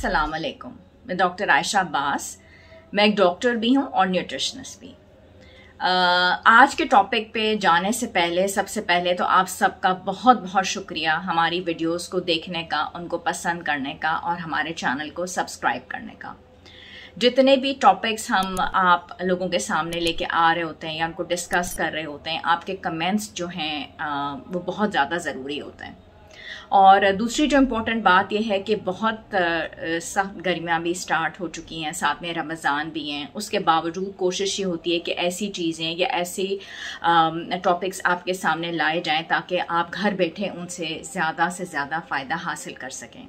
अस्सलाम वालेकुम मैं डॉक्टर आयशा बास मैं एक डॉक्टर भी हूँ और न्यूट्रिशनिस्ट भी आज के टॉपिक पे जाने से पहले सबसे पहले तो आप सबका बहुत बहुत शुक्रिया हमारी वीडियोस को देखने का उनको पसंद करने का और हमारे चैनल को सब्सक्राइब करने का जितने भी टॉपिक्स हम आप लोगों के सामने लेके आ रहे होते हैं या उनको डिस्कस कर रहे होते हैं आपके कमेंट्स जो हैं वो बहुत ज़्यादा ज़रूरी होते हैं और दूसरी जो इम्पोर्टेंट बात यह है कि बहुत सख्त गर्मियाँ भी स्टार्ट हो चुकी हैं साथ में रमज़ान भी हैं उसके बावजूद कोशिश ये होती है कि ऐसी चीज़ें या ऐसे टॉपिक्स आपके सामने लाए जाएं ताकि आप घर बैठे उनसे ज़्यादा से ज़्यादा फ़ायदा हासिल कर सकें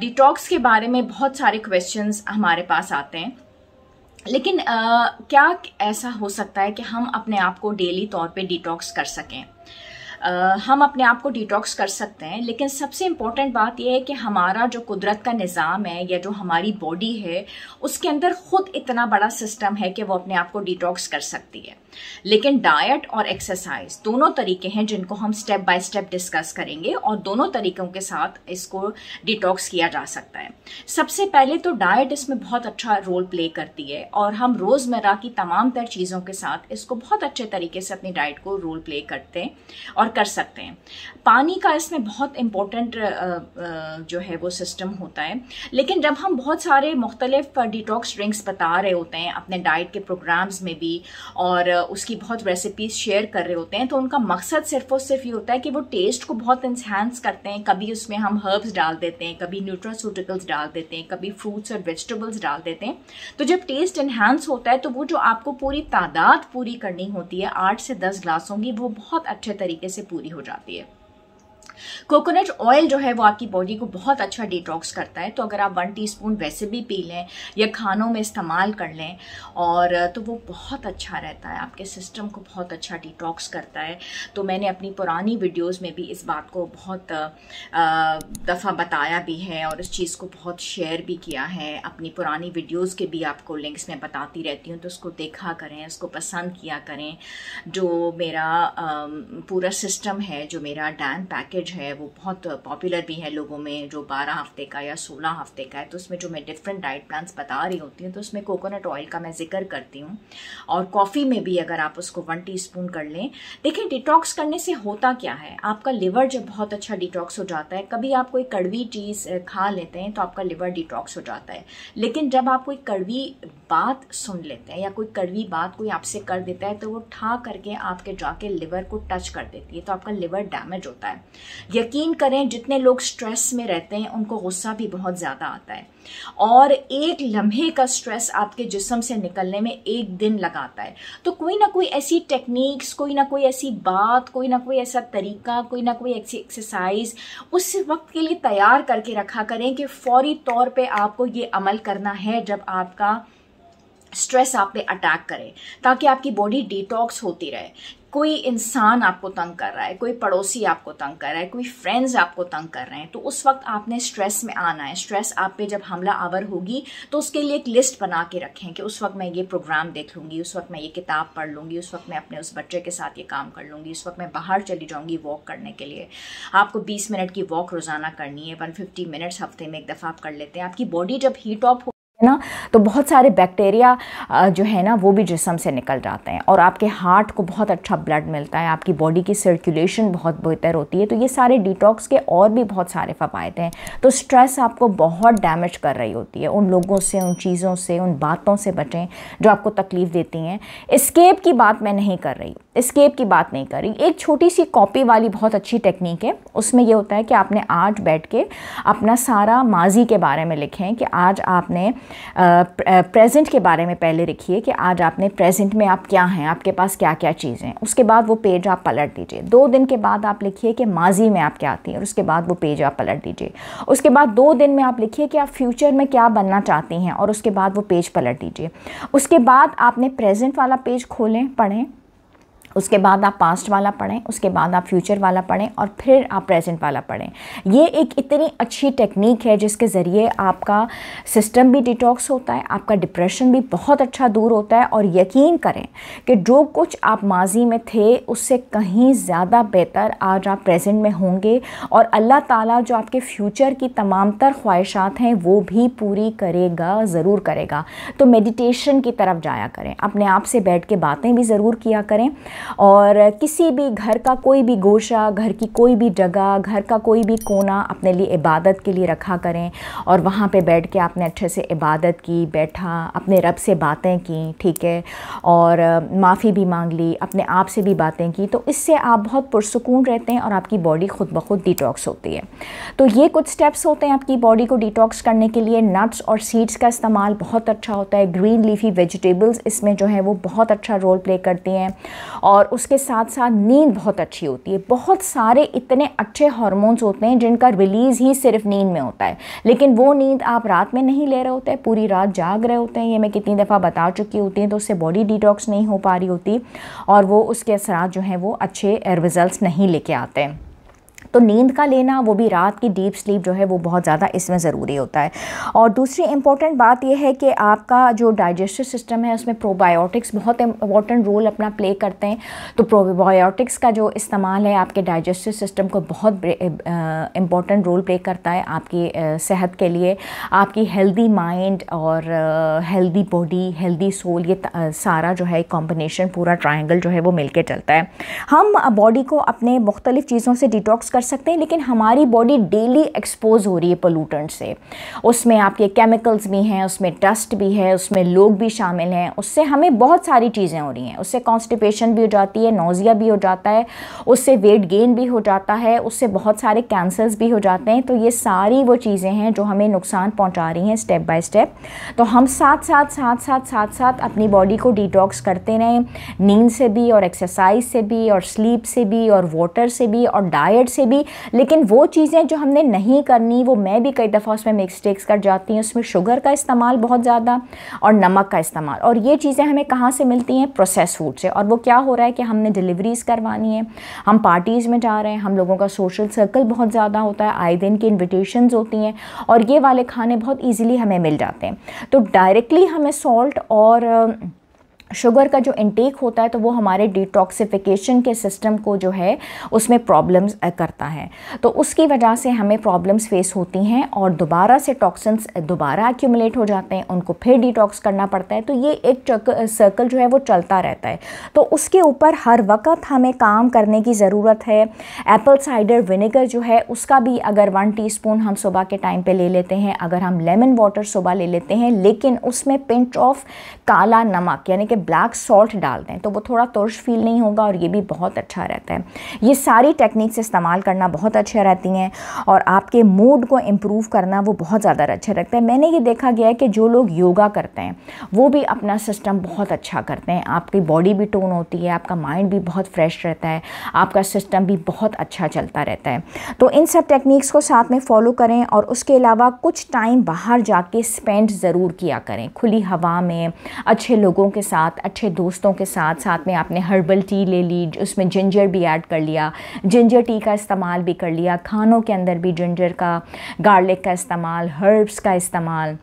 डिटॉक्स के बारे में बहुत सारे क्वेश्चन हमारे पास आते हैं लेकिन आ, क्या ऐसा हो सकता है कि हम अपने आप को डेली तौर पे डिटॉक्स कर सकें हम अपने आप को डिटॉक्स कर सकते हैं लेकिन सबसे इम्पॉर्टेंट बात यह है कि हमारा जो कुदरत का निज़ाम है या जो हमारी बॉडी है उसके अंदर खुद इतना बड़ा सिस्टम है कि वो अपने आप को डिटॉक्स कर सकती है लेकिन डाइट और एक्सरसाइज दोनों तरीके हैं जिनको हम स्टेप बाय स्टेप डिस्कस करेंगे और दोनों तरीकों के साथ इसको डिटॉक्स किया जा सकता है सबसे पहले तो डाइट इसमें बहुत अच्छा रोल प्ले करती है और हम रोज़मर्रा की तमाम तर चीज़ों के साथ इसको बहुत अच्छे तरीके से अपनी डाइट को रोल प्ले करते हैं और कर सकते हैं पानी का इसमें बहुत इम्पोर्टेंट जो है वो सिस्टम होता है लेकिन जब हम बहुत सारे मुख्तलिफ डिटॉक्स ड्रिंक्स बता रहे होते हैं अपने डाइट के प्रोग्राम्स में भी और उसकी बहुत रेसिपीज शेयर कर रहे होते हैं तो उनका मकसद सिर्फ और सिर्फ ये होता है कि वो टेस्ट को बहुत इन्हांस करते हैं कभी उसमें हम हर्ब्स डाल देते हैं कभी न्यूट्रासूटिकल्स डाल देते हैं कभी फ्रूट्स और वेजिटेबल्स डाल देते हैं तो जब टेस्ट इन्हांस होता है तो वो जो आपको पूरी तादाद पूरी करनी होती है आठ से दस ग्लासों की वो बहुत अच्छे तरीके से पूरी हो जाती है कोकोनट ऑयल जो है वो आपकी बॉडी को बहुत अच्छा डिटॉक्स करता है तो अगर आप वन टीस्पून वैसे भी पी लें या खानों में इस्तेमाल कर लें और तो वो बहुत अच्छा रहता है आपके सिस्टम को बहुत अच्छा डिटॉक्स करता है तो मैंने अपनी पुरानी वीडियोज़ में भी इस बात को बहुत दफ़ा बताया भी है और इस चीज़ को बहुत शेयर भी किया है अपनी पुरानी वीडियोज़ के भी आपको लिंक्स मैं बताती रहती हूँ तो उसको देखा करें उसको पसंद किया करें जो मेरा पूरा सिस्टम है जो मेरा डैन पैकेट पैकेज है वो बहुत पॉपुलर भी है लोगों में जो बारह हफ्ते का या सोलह हफ्ते का है तो उसमें जो मैं डिफरेंट डाइट प्लान्स बता रही होती हूँ तो उसमें कोकोनट ऑयल का मैं जिक्र करती हूँ और कॉफ़ी में भी अगर आप उसको वन टी कर लें देखिए डिटॉक्स करने से होता क्या है आपका लिवर जब बहुत अच्छा डिटॉक्स हो जाता है कभी आप कोई कड़वी चीज़ खा लेते हैं तो आपका लिवर डिटॉक्स हो जाता है लेकिन जब आप कोई कड़वी बात सुन लेते हैं या कोई कड़वी बात कोई आपसे कर देता है तो वो ठा करके आपके जाके लिवर को टच कर देती है तो आपका लिवर डैमेज होता है यकीन करें जितने लोग स्ट्रेस में रहते हैं उनको गुस्सा भी बहुत ज़्यादा आता है और एक लम्हे का स्ट्रेस आपके जिसम से निकलने में एक दिन लगाता है तो कोई ना कोई ऐसी टेक्निक्स कोई ना कोई ऐसी बात कोई ना कोई ऐसा तरीका कोई ना कोई ऐसी एक्सरसाइज उस वक्त के लिए तैयार करके रखा करें कि फौरी तौर पे आपको ये अमल करना है जब आपका स्ट्रेस आप पे अटैक करे ताकि आपकी बॉडी डिटॉक्स होती रहे कोई इंसान आपको तंग कर रहा है कोई पड़ोसी आपको तंग कर रहा है कोई फ्रेंड्स आपको तंग कर रहे हैं तो उस वक्त आपने स्ट्रेस में आना है स्ट्रेस आप पे जब हमला आवर होगी तो उसके लिए एक लिस्ट बना के रखें कि उस वक्त मैं ये प्रोग्राम देख लूँगी उस वक्त मैं ये किताब पढ़ लूँगी उस वक्त मैं अपने उस बच्चे के साथ ये काम कर लूँगी उस वक्त मैं बाहर चली जाऊँगी वॉक करने के लिए आपको बीस मिनट की वॉक रोज़ाना करनी है वन मिनट्स हफ्ते में एक दफ़ा आप कर लेते हैं आपकी बॉडी जब हीट ऑफ ना तो बहुत सारे बैक्टीरिया जो है ना वो भी जिसम से निकल जाते हैं और आपके हार्ट को बहुत अच्छा ब्लड मिलता है आपकी बॉडी की सर्कुलेशन बहुत बेहतर होती है तो ये सारे डिटॉक्स के और भी बहुत सारे फ़ायदे हैं तो स्ट्रेस आपको बहुत डैमेज कर रही होती है उन लोगों से उन चीज़ों से उन बातों से बचें जो आपको तकलीफ़ देती हैं इस्केप की बात मैं नहीं कर रही स्केप की बात नहीं कर रही एक छोटी सी कॉपी वाली बहुत अच्छी टेक्निक है उसमें यह होता है कि आपने आज बैठ के अपना सारा माजी के बारे में लिखें कि आज आपने प्रेजेंट के बारे में पहले लिखिए कि आज आपने प्रेजेंट में आप क्या हैं आपके पास क्या क्या चीज़ें हैं उसके बाद वो पेज आप पलट दीजिए दो दिन के बाद आप लिखिए कि माजी में आप क्या थी और उसके बाद वो पेज आप पलट दीजिए उसके बाद दो दिन में आप लिखिए कि आप फ्यूचर में क्या बनना चाहती हैं और उसके बाद वो पेज पलट दीजिए उसके बाद आपने प्रेजेंट वाला पेज खोलें पढ़ें उसके बाद आप पास्ट वाला पढ़ें उसके बाद आप फ्यूचर वाला पढ़ें और फिर आप प्रेजेंट वाला पढ़ें ये एक इतनी अच्छी टेक्निक है जिसके ज़रिए आपका सिस्टम भी डिटॉक्स होता है आपका डिप्रेशन भी बहुत अच्छा दूर होता है और यकीन करें कि जो कुछ आप माजी में थे उससे कहीं ज़्यादा बेहतर आज आप प्रेजेंट में होंगे और अल्लाह ताला जो आपके फ्यूचर की तमाम तर ख्वाहिशात हैं वो भी पूरी करेगा ज़रूर करेगा तो मेडिटेशन की तरफ जाया करें अपने आप से बैठ के बातें भी ज़रूर किया करें और किसी भी घर का कोई भी गोशा घर की कोई भी जगह घर का कोई भी कोना अपने लिए इबादत के लिए रखा करें और वहाँ पे बैठ के आपने अच्छे से इबादत की बैठा अपने रब से बातें की ठीक है और माफ़ी भी मांग ली अपने आप से भी बातें की तो इससे आप बहुत पुरसकून रहते हैं और आपकी बॉडी ख़ुद ब खुद डिटॉक्स होती है तो ये कुछ स्टेप्स होते हैं आपकी बॉडी को डिटॉक्स करने के लिए नट्स और सीड्स का इस्तेमाल बहुत अच्छा होता है ग्रीन लीफी वेजिटेबल्स इसमें जो है वो बहुत अच्छा रोल प्ले करती हैं और और उसके साथ साथ नींद बहुत अच्छी होती है बहुत सारे इतने अच्छे हॉर्मोन्स होते हैं जिनका रिलीज़ ही सिर्फ नींद में होता है लेकिन वो नींद आप रात में नहीं ले रहे होते हैं पूरी रात जाग रहे होते हैं ये मैं कितनी दफ़ा बता चुकी होती हैं तो उससे बॉडी डिटॉक्स नहीं हो पा रही होती और वो उसके असरा जो हैं वो अच्छे रिज़ल्ट नहीं लेके आते हैं तो नींद का लेना वो भी रात की डीप स्लीप जो है वो बहुत ज़्यादा इसमें ज़रूरी होता है और दूसरी इंपॉर्टेंट बात यह है कि आपका जो डाइजेस्टिव सिस्टम है उसमें प्रोबायोटिक्स बहुत इंपॉर्टेंट रोल अपना प्ले करते हैं तो प्रोबायोटिक्स का जो इस्तेमाल है आपके डाइजेस्टिव सिस्टम को बहुत इम्पॉर्टेंट रोल प्ले करता है आपकी सेहत के लिए आपकी हेल्दी माइंड और हेल्दी बॉडी हेल्दी सोल ये सारा जो है कॉम्बिनेशन पूरा ट्राइंगल जो है वो मिलकर चलता है हम बॉडी को अपने मुख्तलिफ़ चीज़ों से डिटॉक्स कर सकते हैं लेकिन हमारी बॉडी डेली एक्सपोज हो रही है पोलूटन से उसमें आपके केमिकल्स भी हैं उसमें डस्ट भी है उसमें लोग भी शामिल हैं उससे हमें बहुत सारी चीज़ें हो रही हैं उससे कॉन्स्टिपेशन भी हो जाती है नोज़िया भी हो जाता है उससे वेट गेन भी हो जाता है उससे बहुत सारे कैंसर्स भी हो जाते हैं तो ये सारी वो चीज़ें हैं जो हमें नुकसान पहुँचा रही हैं स्टेप बाय स्टेप तो हम साथ साथ साथ साथ साथ साथ अपनी बॉडी को डिटॉक्स करते रहें नींद से भी और एक्सरसाइज से भी और स्लीप से भी और वाटर से भी और डाइट से भी भी लेकिन वो चीज़ें जो हमने नहीं करनी वो मैं भी कई दफ़ा उसमें मिस्टेक्स कर जाती हूँ उसमें शुगर का इस्तेमाल बहुत ज़्यादा और नमक का इस्तेमाल और ये चीज़ें हमें कहाँ से मिलती हैं प्रोसेस फूड से और वो क्या हो रहा है कि हमने डिलीवरीज़ करवानी है हम पार्टीज़ में जा रहे हैं हम लोगों का सोशल सर्कल बहुत ज़्यादा होता है आए दिन की इन्विटेशन होती हैं और ये वाले खाने बहुत ईजिली हमें मिल जाते हैं तो डायरेक्टली हमें सॉल्ट और शुगर का जो इनटेक होता है तो वो हमारे डिटॉक्सिफिकेशन के सिस्टम को जो है उसमें प्रॉब्लम्स करता है तो उसकी वजह से हमें प्रॉब्लम्स फेस होती हैं और दोबारा से टॉक्सन्स दोबारा एक्यूमुलेट हो जाते हैं उनको फिर डिटॉक्स करना पड़ता है तो ये एक सर्कल जो है वो चलता रहता है तो उसके ऊपर हर वक्त हमें काम करने की ज़रूरत है एप्पल साइडर विनेगर जो है उसका भी अगर वन टी हम सुबह के टाइम पर ले लेते हैं अगर हम लेमन वाटर सुबह ले लेते हैं लेकिन उसमें पिंच ऑफ काला नमक यानी कि ब्लैक सॉल्ट डाल दें तो वो थोड़ा तुरश फील नहीं होगा और ये भी बहुत अच्छा रहता है ये सारी टेक्निक्स इस्तेमाल करना बहुत अच्छा रहती हैं और आपके मूड को इम्प्रूव करना वो बहुत ज़्यादा अच्छा रहता है मैंने ये देखा गया है कि जो लोग योगा करते हैं वो भी अपना सिस्टम बहुत अच्छा करते हैं आपकी बॉडी भी टोन होती है आपका माइंड भी बहुत फ्रेश रहता है आपका सिस्टम भी बहुत अच्छा चलता रहता है तो इन सब टेक्निक्स को साथ में फॉलो करें और उसके अलावा कुछ टाइम बाहर जाके स्पेंड ज़रूर किया करें खुली हवा में अच्छे लोगों के साथ साथ अच्छे दोस्तों के साथ साथ में आपने हर्बल टी ले ली उसमें जिंजर भी ऐड कर लिया जिंजर टी का इस्तेमाल भी कर लिया खानों के अंदर भी जिंजर का गार्लिक का इस्तेमाल हर्ब्स का इस्तेमाल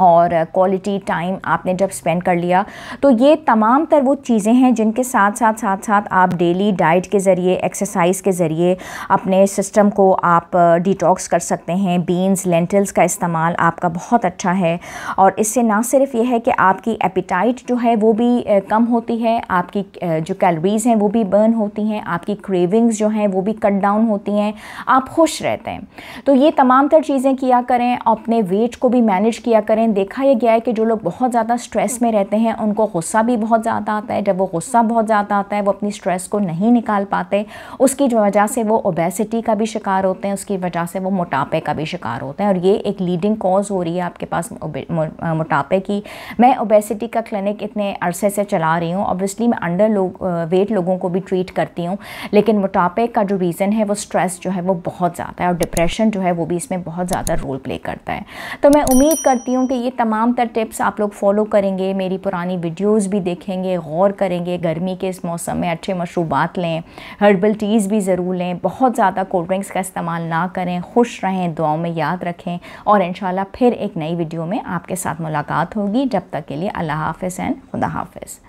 और क्वालिटी टाइम आपने जब स्पेंड कर लिया तो ये तमाम तर वो चीज़ें हैं जिनके साथ साथ साथ साथ आप डेली डाइट के ज़रिए एक्सरसाइज के ज़रिए अपने सिस्टम को आप डिटॉक्स कर सकते हैं बीन्स लेंटल्स का इस्तेमाल आपका बहुत अच्छा है और इससे ना सिर्फ ये है कि आपकी एपिटाइट जो है वो भी कम होती है आपकी जो कैलोरीज़ हैं वो भी बर्न होती हैं आपकी क्रेविंग्स जो हैं वो भी कट डाउन होती हैं आप खुश रहते हैं तो ये तमाम तर चीज़ें किया करें अपने वेट को भी मैनेज किया करें में देखा यह गया है कि जो लोग बहुत ज़्यादा स्ट्रेस में रहते हैं उनको गुस्सा भी बहुत ज़्यादा आता है जब वो गुस्सा बहुत ज़्यादा आता है वो अपनी स्ट्रेस को नहीं निकाल पाते उसकी वजह से वो ओबेसिटी का भी शिकार होते हैं उसकी वजह से वो मोटापे का भी शिकार होते हैं और ये एक लीडिंग कॉज हो रही है आपके पास मोटापे की मैं ओबेसिटी का क्लिनिक इतने अरसे से चला रही हूँ ऑब्वियसली मैं अंडर लोग वेट लोगों को भी ट्रीट करती हूँ लेकिन मोटापे का जो रीज़न है वो स्ट्रेस जो है वो बहुत ज़्यादा है और डिप्रेशन जो है वो भी इसमें बहुत ज़्यादा रोल प्ले करता है तो मैं उम्मीद करती हूँ कि ये तमाम तर टिप्स आप लोग फॉलो करेंगे मेरी पुरानी वीडियोस भी देखेंगे गौर करेंगे गर्मी के इस मौसम में अच्छे मशरूबात लें हर्बल टीज़ भी ज़रूर लें बहुत ज़्यादा कोल्ड ड्रिंक्स का इस्तेमाल ना करें खुश रहें दुआओं में याद रखें और इन फिर एक नई वीडियो में आपके साथ मुलाकात होगी जब तक के लिए Allah half and Khuda half